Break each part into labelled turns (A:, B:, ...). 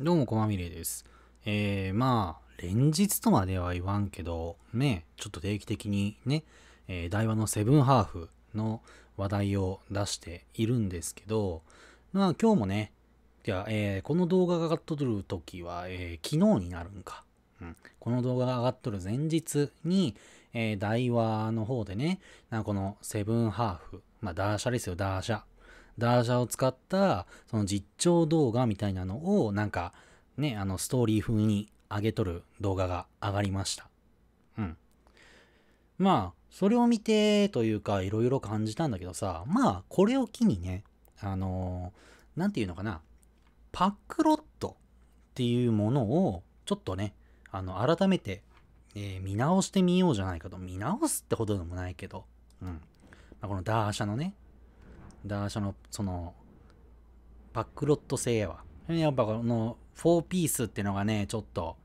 A: どうも、こまみれです。えー、まあ、連日とまでは言わんけど、ね、ちょっと定期的にね、えー、台湾のセブンハーフの話題を出しているんですけど、まあ、今日もね、いや、えー、この動画が上がっとる時は、えー、昨日になるんか。うん、この動画が上がっとる前日に、えー、台湾の方でね、なんかこのセブンハーフ、まあ、ダーシャですよ、ダーシャ。ダーシャを使ったその実況動画みたいなのをなんかね、あのストーリー風に上げとる動画が上がりました。うん。まあ、それを見てというかいろいろ感じたんだけどさ、まあ、これを機にね、あのー、なんていうのかな、パックロットっていうものをちょっとね、あの、改めて、えー、見直してみようじゃないかと。見直すってほどでもないけど、うん。まあ、このダーシャのね、ダーシャの、その、バックロットやは。やっぱこの、4ピースってのがね、ちょっと、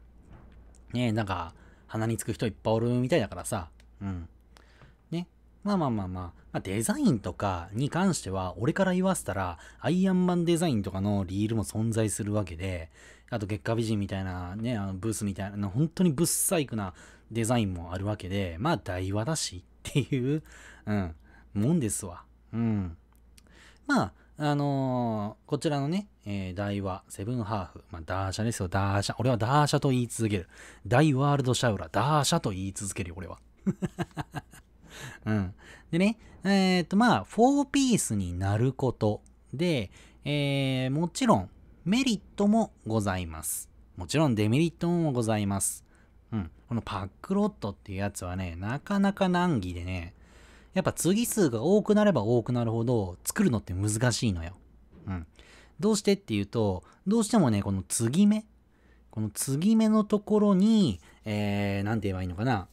A: ね、なんか、鼻につく人いっぱいおるみたいだからさ、うん。ね。まあまあまあまあ、まあ、デザインとかに関しては、俺から言わせたら、アイアンマンデザインとかのリールも存在するわけで、あと月下美人みたいなね、あのブースみたいな、本当にッサイクなデザインもあるわけで、まあ台話だしっていう、うん、もんですわ。うん。まあ、あのー、こちらのね、えー、大和、セブンハーフ、まあ、ダーシャですよ、ダーシャ。俺はダーシャと言い続ける。大ワールドシャウラ、ダーシャと言い続けるよ、俺は。うん。でね、えー、っと、まあ、4ピースになることで、えー、もちろん、メリットもございます。もちろんデメリットもございます。うん。このパックロットっていうやつはね、なかなか難儀でね、やっぱ次数が多くなれば多くなるほど作るのって難しいのよ。うん。どうしてっていうと、どうしてもね、この継ぎ目この継ぎ目のところに、えー、なんて言えばいいのかな。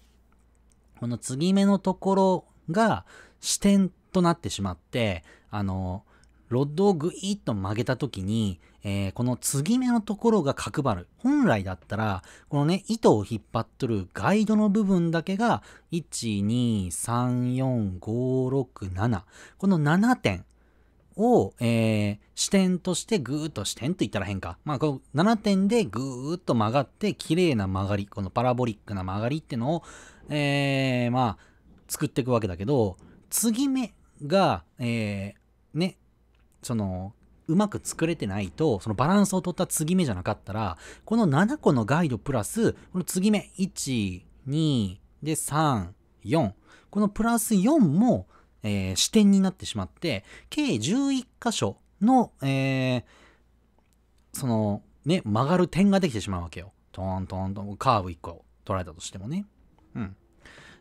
A: この継ぎ目のところが視点となってしまって、あの、ロッドをグイッと曲げた時に、えー、この継ぎ目のところが角張る。本来だったら、このね、糸を引っ張っとるガイドの部分だけが、1,2,3,4,5,6,7この7点を、えー、視点としてグーッと視点と言ったら変か。まあ、この7点でグーッと曲がって、綺麗な曲がり、このパラボリックな曲がりってのを、えー、まあ、作っていくわけだけど、継ぎ目が、えー、ね、その、うまく作れてないと、そのバランスを取った継ぎ目じゃなかったら、この7個のガイドプラス、この継ぎ目、1、2、で、3、4。このプラス4も、えー、視点になってしまって、計11箇所の、えー、その、ね、曲がる点ができてしまうわけよ。トーントーントン、カーブ1個取られたとしてもね。うん。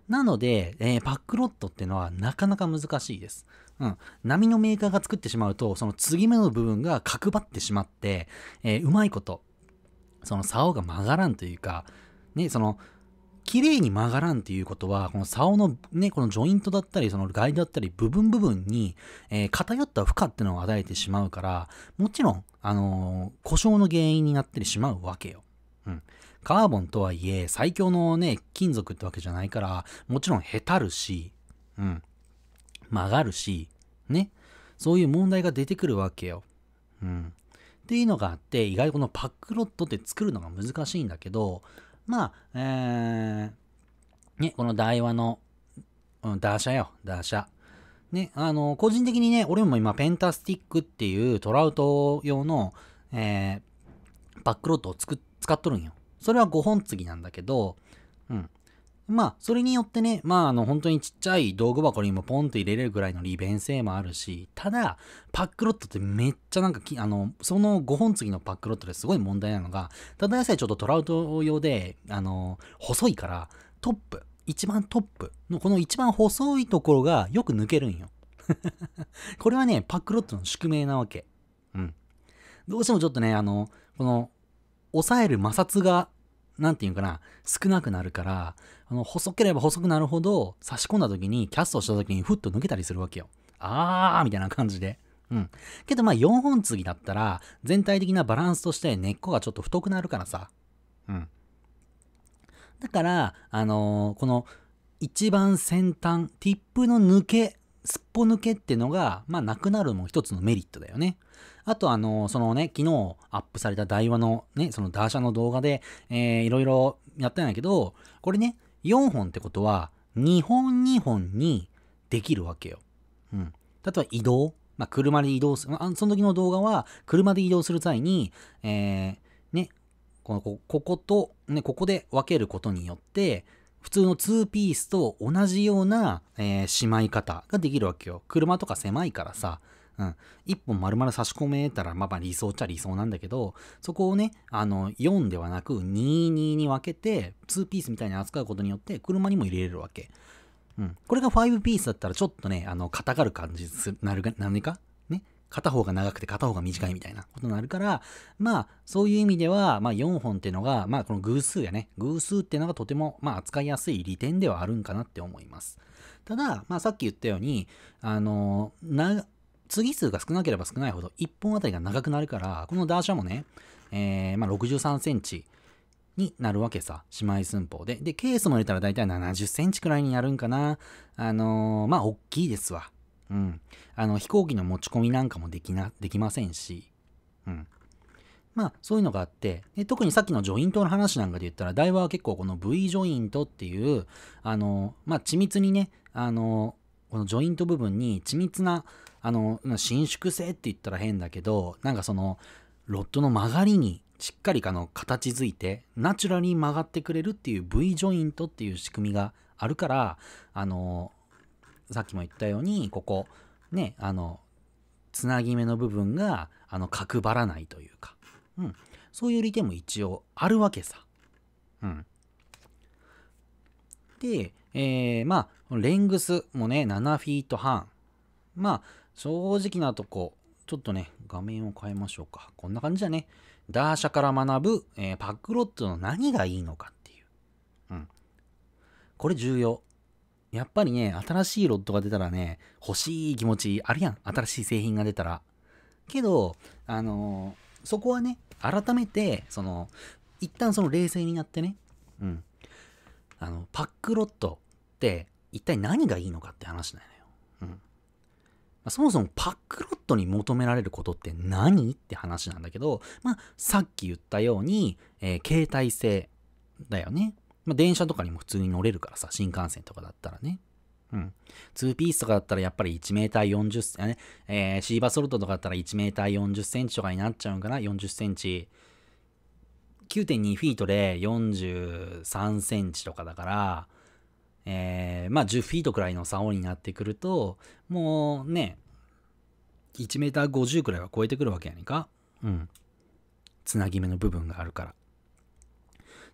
A: なので、えー、パックロットってのはなかなか難しいです。うん。波のメーカーが作ってしまうと、その継ぎ目の部分が角張ってしまって、えー、うまいこと、その竿が曲がらんというか、ね、その、綺麗に曲がらんということは、この竿のね、このジョイントだったり、そのガイドだったり、部分部分に、えー、偏った負荷ってのを与えてしまうから、もちろん、あのー、故障の原因になったりしまうわけよ。うん。カーボンとはいえ、最強のね、金属ってわけじゃないから、もちろんへたるし、うん。曲がるし、ね。そういう問題が出てくるわけよ。うん。っていうのがあって、意外このパックロットって作るのが難しいんだけど、まあ、えー、ね、この台話の、うん、ダーシャよ、ダーシャ。ね、あの、個人的にね、俺も今、ペンタスティックっていうトラウト用の、えー、パックロットを作っ使っとるんよ。それは5本継ぎなんだけど、うん。まあ、それによってね、まあ、あの、本当にちっちゃい道具箱にもポンって入れれるぐらいの利便性もあるし、ただ、パックロットってめっちゃなんかあの、その5本継ぎのパックロットですごい問題なのが、ただ野さえちょっとトラウト用で、あの、細いから、トップ、一番トップの、この一番細いところがよく抜けるんよ。これはね、パックロットの宿命なわけ。うん。どうしてもちょっとね、あの、この、抑える摩擦が、なんていうかな、少なくなるから、あの、細ければ細くなるほど、差し込んだ時に、キャストした時に、ふっと抜けたりするわけよ。あーみたいな感じで。うん。けどまあ4本継ぎだったら、全体的なバランスとして根っこがちょっと太くなるからさ。うん。だから、あのー、この一番先端、ティップの抜けすっぽ抜けってのが、まあ、なくなるのも一つのメリットだよね。あと、あの、そのね、昨日アップされた台話のね、そのダーシャの動画で、えー、いろいろやったんやけど、これね、4本ってことは、2本2本にできるわけよ。うん。例えば移動。まあ、車で移動する。あその時の動画は、車で移動する際に、えー、ね、このここと、ね、ここで分けることによって、普通の2ピースと同じような、えー、しまい方ができるわけよ。車とか狭いからさ、うん。1本丸々差し込めたら、まあまあ理想っちゃ理想なんだけど、そこをね、あの、4ではなく22に分けて、2ピースみたいに扱うことによって、車にも入れれるわけ。うん。これが5ピースだったら、ちょっとね、あの、硬がる感じする、なる、何か片方が長くて片方が短いみたいなことになるから、まあ、そういう意味では、まあ、4本っていうのが、まあ、この偶数やね、偶数っていうのがとても、まあ、扱いやすい利点ではあるんかなって思います。ただ、まあ、さっき言ったように、あの、な、次数が少なければ少ないほど、1本あたりが長くなるから、このダーシャもね、えー、まあ、63センチ、になるわけさ。姉妹寸法で。で、ケースも入れたら大体70センチくらいになるんかな。あのー、まあ、大きいですわ。うん。あの、飛行機の持ち込みなんかもできな、できませんし、うん。まあ、そういうのがあって、で特にさっきのジョイントの話なんかで言ったら、台湾は結構この V ジョイントっていう、あの、まあ、緻密にね、あの、このジョイント部分に緻密な、あの、伸縮性って言ったら変だけど、なんかその、ロッドの曲がりにしっかりかの形づいて、ナチュラルに曲がってくれるっていう V ジョイントっていう仕組みがあるから、あの、さっきも言ったようにここねあのつなぎ目の部分があの角張らないというか、うん、そういう利点も一応あるわけさ。うん、で、えー、まあレングスもね7フィート半まあ正直なとこちょっとね画面を変えましょうかこんな感じだねダーシャから学ぶ、えー、パックロットの何がいいのかっていう、うん、これ重要やっぱりね、新しいロットが出たらね、欲しい気持ちあるやん。新しい製品が出たら。けど、あのー、そこはね、改めて、その、一旦その冷静になってね、うん。あの、パックロットって一体何がいいのかって話なのよ。うん。そもそもパックロットに求められることって何って話なんだけど、まあ、さっき言ったように、えー、携帯性だよね。まあ、電車とかにも普通に乗れるからさ、新幹線とかだったらね。うん。2ピースとかだったらやっぱり1メーター40センチ、ね、えー、シーバソルトとかだったら1メーター40センチとかになっちゃうんかな ?40 センチ。9.2フィートで43センチとかだから、えー、まあ10フィートくらいの竿になってくると、もうね、1メーター50くらいは超えてくるわけやねんか。うん。つなぎ目の部分があるから。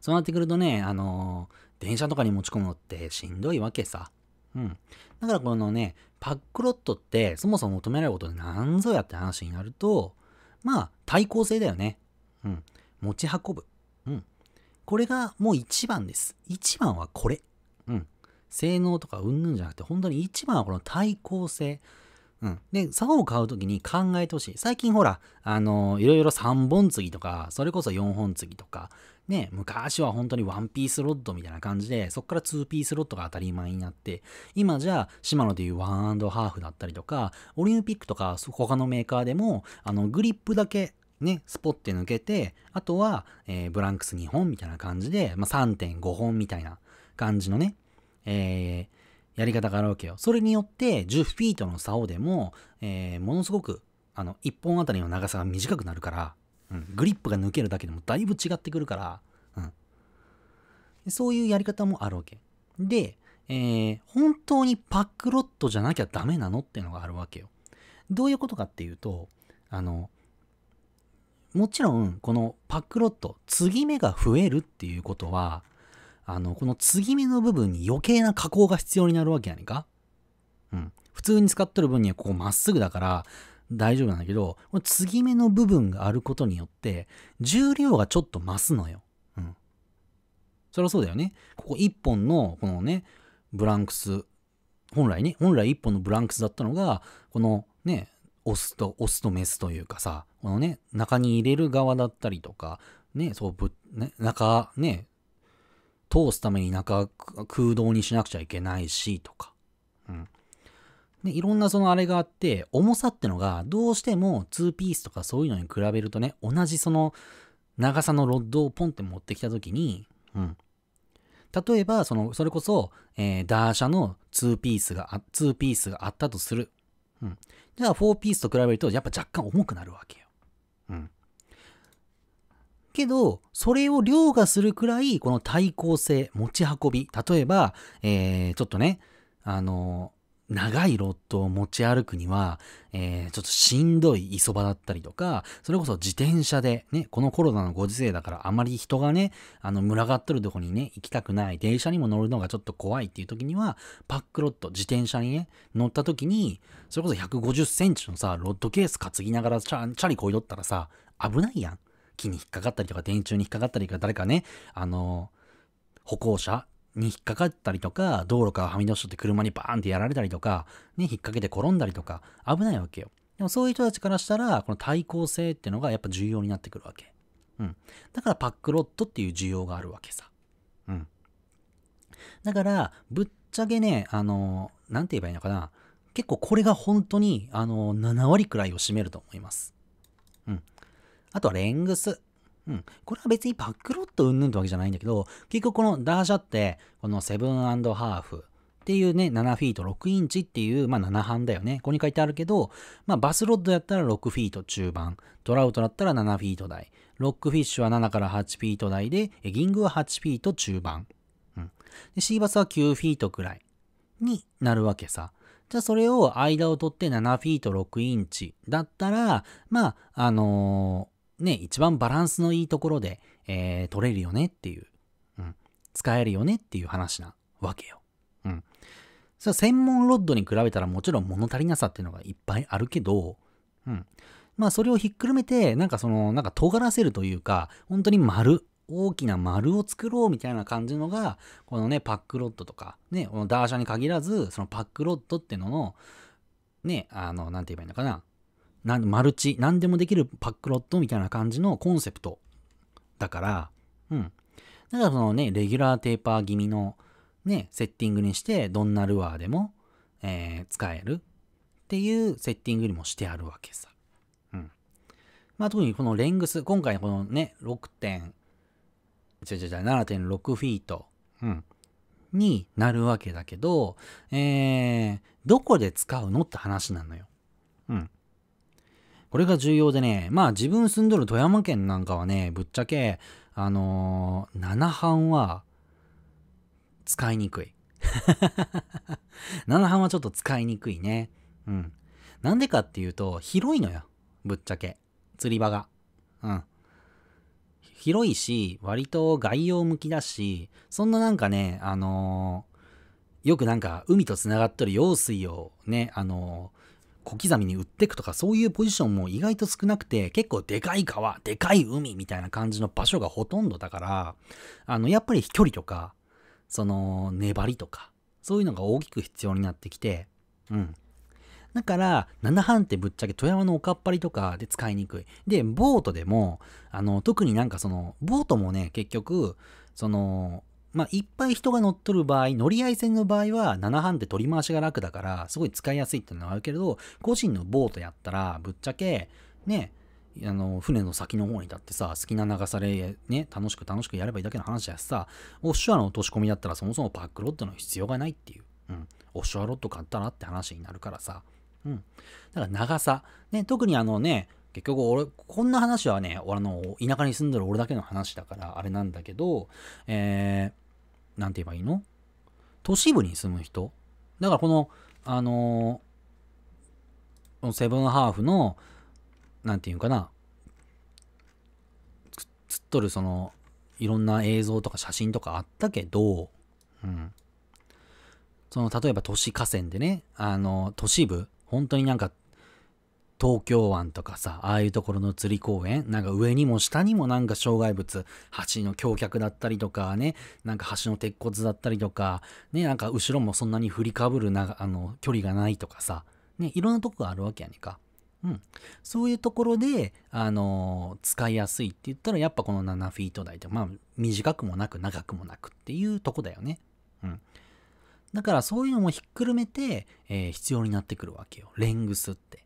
A: そうなってくるとね、あのー、電車とかに持ち込むのってしんどいわけさ。うん。だからこのね、パックロットってそもそも求められることで何ぞやって話になると、まあ、対抗性だよね。うん。持ち運ぶ。うん。これがもう一番です。一番はこれ。うん。性能とかうんぬんじゃなくて、本当に一番はこの対抗性。ん、で、竿を買うときに考えてほしい。最近ほら、あのー、いろいろ3本継ぎとか、それこそ4本継ぎとか、ね、昔は本当にワンピースロッドみたいな感じで、そっからツーピースロッドが当たり前になって、今じゃあ、島野でいうワンアンドハーフだったりとか、オリンピックとか他のメーカーでも、あの、グリップだけ、ね、スポッて抜けて、あとは、えー、ブランクス2本みたいな感じで、まあ、3.5本みたいな感じのね、えー、やり方があるわけよ。それによって10フィートの竿でも、えー、ものすごくあの1本あたりの長さが短くなるから、うん、グリップが抜けるだけでもだいぶ違ってくるから、うんそういうやり方もあるわけ。で、えー、本当にパックロットじゃなきゃダメなのっていうのがあるわけよ。どういうことかっていうと、あの、もちろん、このパックロット、継ぎ目が増えるっていうことは、あの、この継ぎ目の部分に余計な加工が必要になるわけやねんか。うん。普通に使っとる分にはここまっすぐだから大丈夫なんだけど、この継ぎ目の部分があることによって、重量がちょっと増すのよ。うん。そりゃそうだよね。ここ1本の、このね、ブランクス、本来ね、本来1本のブランクスだったのが、このね、オスと、オスとメスというかさ、このね、中に入れる側だったりとか、ね、そうぶ、ね、中、ね、通すために中空洞にしなくちゃいけないしとか、うん、でいろんなそのあれがあって重さってのがどうしても2ピースとかそういうのに比べるとね同じその長さのロッドをポンって持ってきた時に、うん、例えばそのそれこそ、えー、ダーシャの2ピースが2ピースがあったとする、うん、じゃあ4ピースと比べるとやっぱ若干重くなるわけよ、うんけど、それを凌駕するくらい、この対抗性、持ち運び。例えば、えー、ちょっとね、あの、長いロットを持ち歩くには、えー、ちょっとしんどい磯場だったりとか、それこそ自転車で、ね、このコロナのご時世だからあまり人がね、あの、群がっとるとこにね、行きたくない、電車にも乗るのがちょっと怖いっていう時には、パックロット、自転車にね、乗った時に、それこそ150センチのさ、ロッドケース担ぎながらチャチャリこいどったらさ、危ないやん。木に引っかかったりとか、電柱に引っかかったりとか、誰かね、あの、歩行者に引っかかったりとか、道路からはみ出しとって車にバーンってやられたりとか、ね、引っ掛けて転んだりとか、危ないわけよ。でもそういう人たちからしたら、この対抗性っていうのがやっぱ重要になってくるわけ。うん。だからパックロットっていう需要があるわけさ。うん。だから、ぶっちゃけね、あの、なんて言えばいいのかな。結構これが本当に、あの、7割くらいを占めると思います。あとはレングス。うん。これは別にバックロットうんぬんってわけじゃないんだけど、結局このダーシャって、このセブンハーフっていうね、7フィート6インチっていう、まあ7半だよね。ここに書いてあるけど、まあバスロッドやったら6フィート中盤、トラウトだったら7フィート台、ロックフィッシュは7から8フィート台で、ギングは8フィート中盤。うん。で、シーバスは9フィートくらいになるわけさ。じゃあそれを間を取って7フィート6インチだったら、まあ、あのね、一番バランスのいいところで、えー、取れるよねっていう、うん、使えるよねっていう話なわけよ。うん。それ専門ロッドに比べたらもちろん物足りなさっていうのがいっぱいあるけど、うん。まあそれをひっくるめて、なんかその、なんか尖らせるというか、本当に丸、大きな丸を作ろうみたいな感じのが、このね、パックロッドとか、ね、このダーシャに限らず、そのパックロッドってのの、ね、あの、なんて言えばいいのかな、なマルチ、何でもできるパックロットみたいな感じのコンセプトだから、うん。だからそのね、レギュラーテーパー気味のね、セッティングにして、どんなルアーでも、えー、使えるっていうセッティングにもしてあるわけさ。うん。まあ特にこのレングス、今回このね、6点、違う違う違う、7.6フィート、うん、になるわけだけど、えー、どこで使うのって話なのよ。これが重要でね、まあ自分住んどる富山県なんかはね、ぶっちゃけ、あのー、7班は使いにくい。7 班はちょっと使いにくいね。うん。なんでかっていうと、広いのよ。ぶっちゃけ。釣り場が。うん。広いし、割と概要向きだし、そんななんかね、あのー、よくなんか海と繋がっとる用水をね、あのー小刻みに売っていくとかそういうポジションも意外と少なくて結構でかい川、でかい海みたいな感じの場所がほとんどだから、あの、やっぱり飛距離とか、その、粘りとか、そういうのが大きく必要になってきて、うん。だから、七半ってぶっちゃけ富山のおかっぱりとかで使いにくい。で、ボートでも、あの、特になんかその、ボートもね、結局、その、まあ、いっぱい人が乗っとる場合、乗り合い線の場合は7班って取り回しが楽だから、すごい使いやすいってのはあるけれど、個人のボートやったら、ぶっちゃけ、ね、あの、船の先の方に立ってさ、好きな長さでね、楽しく楽しくやればいいだけの話やしさ、オッシュアの落とし込みだったらそもそもパックロッドの必要がないっていう。うん。オッシュアロッド買ったらって話になるからさ。うん。だから長さ。ね、特にあのね、結局俺、こんな話はね、俺の、田舎に住んでる俺だけの話だから、あれなんだけど、えー、なんて言えばいいの都市部に住む人だからこの、あのー、セブンハーフの、なんて言うかな、つっとるその、いろんな映像とか写真とかあったけど、うん。その、例えば都市河川でね、あの、都市部、本当になんか東京湾とかさ、ああいうところの釣り公園、なんか上にも下にもなんか障害物、橋の橋脚だったりとかね、なんか橋の鉄骨だったりとか、ね、なんか後ろもそんなに振りかぶるな、あの、距離がないとかさ、ね、いろんなとこがあるわけやねんか。うん。そういうところで、あのー、使いやすいって言ったら、やっぱこの7フィート台って、まあ、短くもなく長くもなくっていうとこだよね。うん。だからそういうのもひっくるめて、えー、必要になってくるわけよ。レングスって。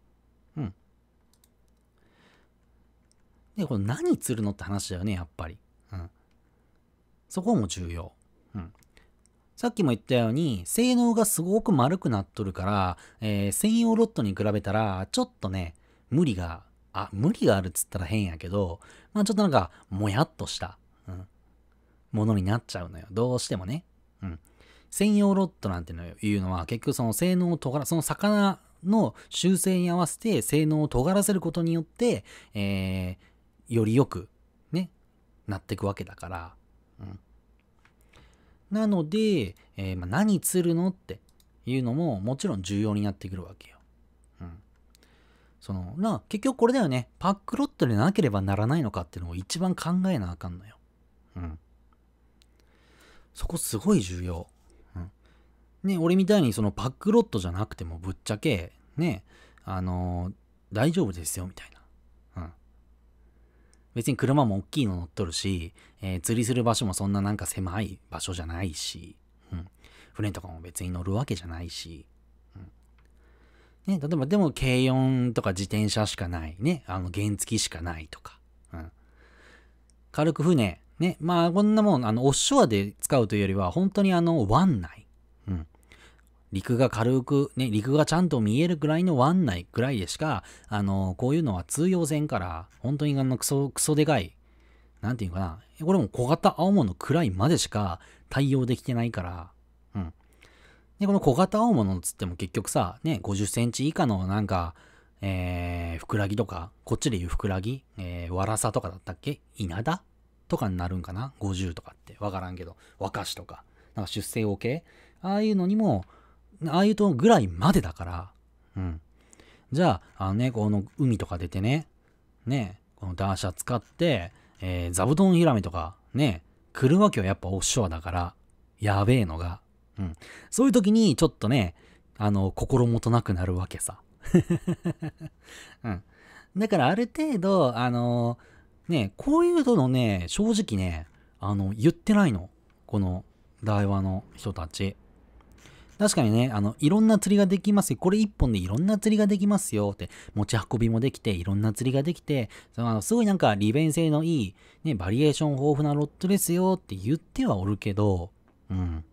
A: で、これ何釣るのって話だよね、やっぱり。うん。そこも重要。うん。さっきも言ったように、性能がすごく丸くなっとるから、えー、専用ロットに比べたら、ちょっとね、無理が、あ、無理があるっつったら変やけど、まあちょっとなんか、もやっとした、うん、ものになっちゃうのよ。どうしてもね。うん。専用ロットなんていうのは、結局その性能を尖ら、その魚の修正に合わせて性能を尖らせることによって、えー、よりよくね、なっていくわけだから。うん、なので、えー、まあ、何釣るのっていうのももちろん重要になってくるわけよ。うん。その、な、結局これだよね。パックロットでなければならないのかっていうのを一番考えなあかんのよ。うん。そこすごい重要。うん。ね、俺みたいにそのパックロットじゃなくてもぶっちゃけ、ね、あのー、大丈夫ですよみたいな。別に車も大きいの乗っとるし、えー、釣りする場所もそんななんか狭い場所じゃないし、うん、船とかも別に乗るわけじゃないし、うんね、例えばでも軽四とか自転車しかない、ね、あの原付しかないとか、うん、軽く船、ね、まあこんなもん、あの、オッショアで使うというよりは、本当にあの、湾内、陸が軽く、ね、陸がちゃんと見えるぐらいの湾内ぐらいでしか、あの、こういうのは通用線から、本当にあの、クソ、クソでかい、なんていうかな、これも小型青物くらいまでしか対応できてないから、うん。で、この小型青物つっても結局さ、ね、50センチ以下のなんか、えー、ふくらぎとか、こっちで言うふくらぎ、えー、わらさとかだったっけ稲田とかになるんかな ?50 とかって。わからんけど。和菓子とか。なんか出世王系ああいうのにも、ああいうとぐらいまでだから、うん。じゃあ、あのね、この海とか出てね、ね、このダーシャ使って、えー、座布団ひらめとかね、来るわけはやっぱオフショアだから、やべえのが。うん。そういう時にちょっとね、あの、心もとなくなるわけさ。うん。だからある程度、あのね、こういうのね、正直ね、あの、言ってないの。この、台湾の人たち。確かにね、あの、いろんな釣りができますよ。これ一本でいろんな釣りができますよって、持ち運びもできて、いろんな釣りができて、そのすごいなんか利便性のいい、ね、バリエーション豊富なロットですよって言ってはおるけど、うん。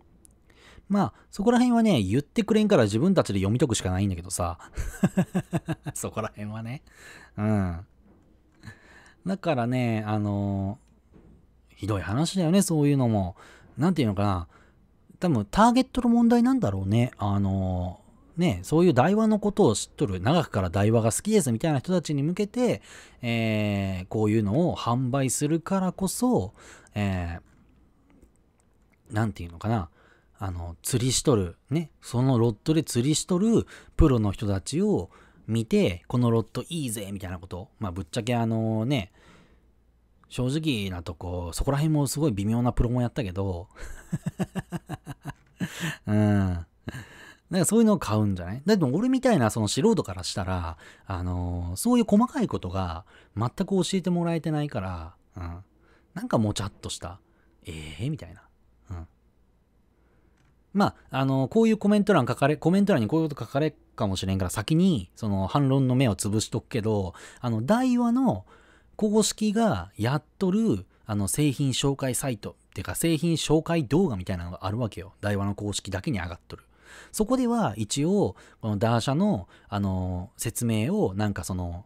A: まあ、そこら辺はね、言ってくれんから自分たちで読み解くしかないんだけどさ。そこら辺はね。うん。だからね、あのひどい話だよね、そういうのも。なんていうのかな。多分ターゲットの問題なんだろうね。あのね、そういう台話のことを知っとる、長くから台話が好きですみたいな人たちに向けて、えー、こういうのを販売するからこそ、えー、なんていうのかな、あの、釣りしとる、ね、そのロットで釣りしとるプロの人たちを見て、このロットいいぜ、みたいなこと。まあ、ぶっちゃけあのね、正直なとこ、そこら辺もすごい微妙なプロもやったけど、うん。なんかそういうのを買うんじゃないだって俺みたいなその素人からしたら、あのー、そういう細かいことが全く教えてもらえてないから、うん。なんかもちゃっとした、ええー、みたいな。うん。まあ、あのー、こういうコメント欄書かれ、コメント欄にこういうこと書かれかもしれんから先に、その反論の目を潰しとくけど、あの、台話の公式がやっとる、あの、製品紹介サイトてか製品紹介動画みたいなのがあるわけよ。台ワの公式だけに上がっとる。そこでは一応、このダーシャの、あの、説明を、なんかその、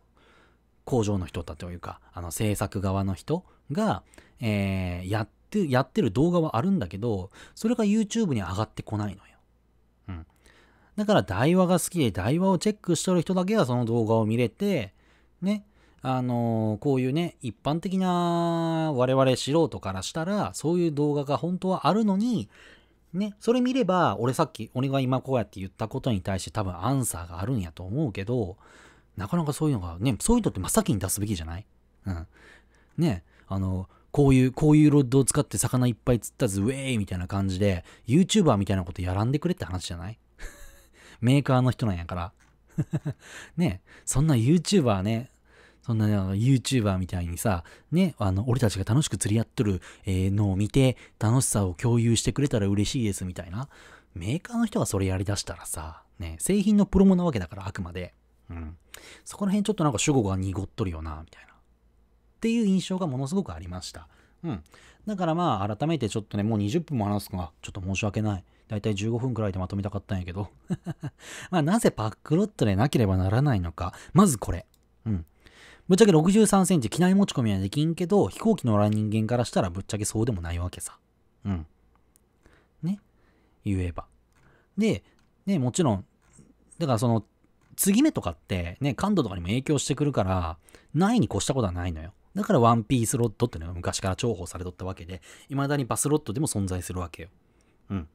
A: 工場の人だというか、あの、制作側の人が、えー、やって、やってる動画はあるんだけど、それが YouTube に上がってこないのよ。うん。だから、台話が好きで、台話をチェックしとる人だけはその動画を見れて、ね、あのこういうね、一般的な我々素人からしたら、そういう動画が本当はあるのに、ね、それ見れば、俺さっき、俺が今こうやって言ったことに対して多分アンサーがあるんやと思うけど、なかなかそういうのが、ね、そういうのって真っ先に出すべきじゃないうん。ね、あの、こういう、こういうロッドを使って魚いっぱい釣ったず、ウェーみたいな感じで、YouTuber みたいなことやらんでくれって話じゃない メーカーの人なんやから ね、そんな YouTuber ね、そんな YouTuber みたいにさ、ね、あの、俺たちが楽しく釣り合っとる、えのを見て、楽しさを共有してくれたら嬉しいですみたいな。メーカーの人がそれやりだしたらさ、ね、製品のプロモなわけだから、あくまで。うん。そこら辺ちょっとなんか主語が濁っとるよな、みたいな。っていう印象がものすごくありました。うん。だからまあ、改めてちょっとね、もう20分も話すのが、ちょっと申し訳ない。だいたい15分くらいでまとめたかったんやけど。まあ、なぜパックロットでなければならないのか。まずこれ。ぶっちゃけ63センチ機内持ち込みはできんけど、飛行機乗らん人間からしたらぶっちゃけそうでもないわけさ。うん。ね。言えば。で、ね、もちろん、だからその、継ぎ目とかってね、感度とかにも影響してくるから、ないに越したことはないのよ。だからワンピースロットってのは昔から重宝されとったわけで、いまだにバスロットでも存在するわけよ。うん。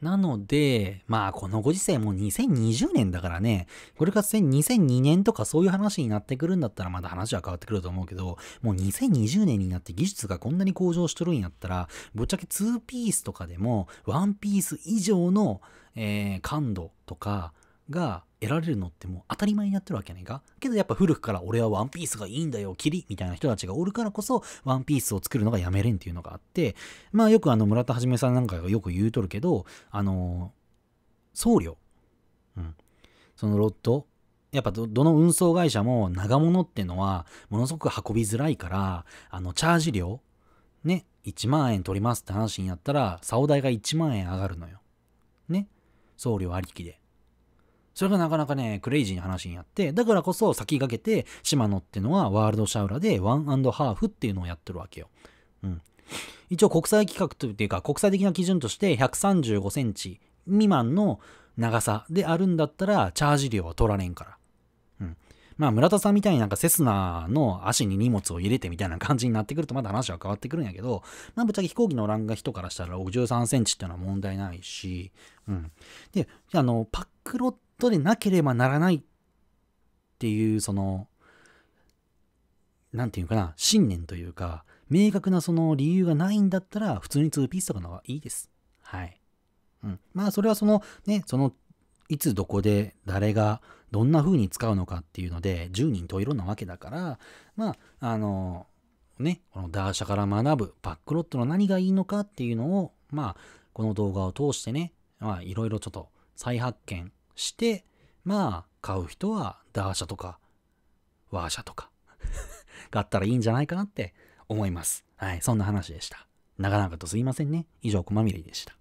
A: なので、まあこのご時世もう2020年だからね、これが2002年とかそういう話になってくるんだったらまだ話は変わってくると思うけど、もう2020年になって技術がこんなに向上しとるんやったら、ぶっちゃけ2ピースとかでも1ピース以上の、えー、感度とかが得られるのってもう当たり前になってるわけやねか。けどやっぱ古くから俺はワンピースがいいんだよ、キリみたいな人たちがおるからこそ、ワンピースを作るのがやめれんっていうのがあって、まあよくあの村田はじめさんなんかがよく言うとるけど、あのー、送料。うん。そのロット。やっぱどの運送会社も長物ってのはものすごく運びづらいから、あの、チャージ料、ね、1万円取りますって話になったら、竿代が1万円上がるのよ。ね。送料ありきで。それがなかなかね、クレイジーな話になって、だからこそ先駆けて、島野ってのはワールドシャウラでワンハーフっていうのをやってるわけよ。うん。一応国際規格というか、国際的な基準として135センチ未満の長さであるんだったら、チャージ量は取られんから。うん。まあ、村田さんみたいになんかセスナーの足に荷物を入れてみたいな感じになってくるとまだ話は変わってくるんやけど、まあ、ぶっちゃけ飛行機の欄が人からしたら63センチっていうのは問題ないし、うん。で、あの、パックロットトでなければならないっていうその何て言うかな信念というか明確なその理由がないんだったら普通に2ピースとかの方がいいです。はい。うん、まあそれはそのねそのいつどこで誰がどんな風に使うのかっていうので10人といろんなわけだからまああのねこのダーシャから学ぶバックロットの何がいいのかっていうのをまあこの動画を通してねまあいろいろちょっと再発見して、まあ、買う人はダーシャとか、ワーシャとかがあ ったらいいんじゃないかなって思います。はい、そんな話でした。なかなかとすいませんね。以上、こまみれでした。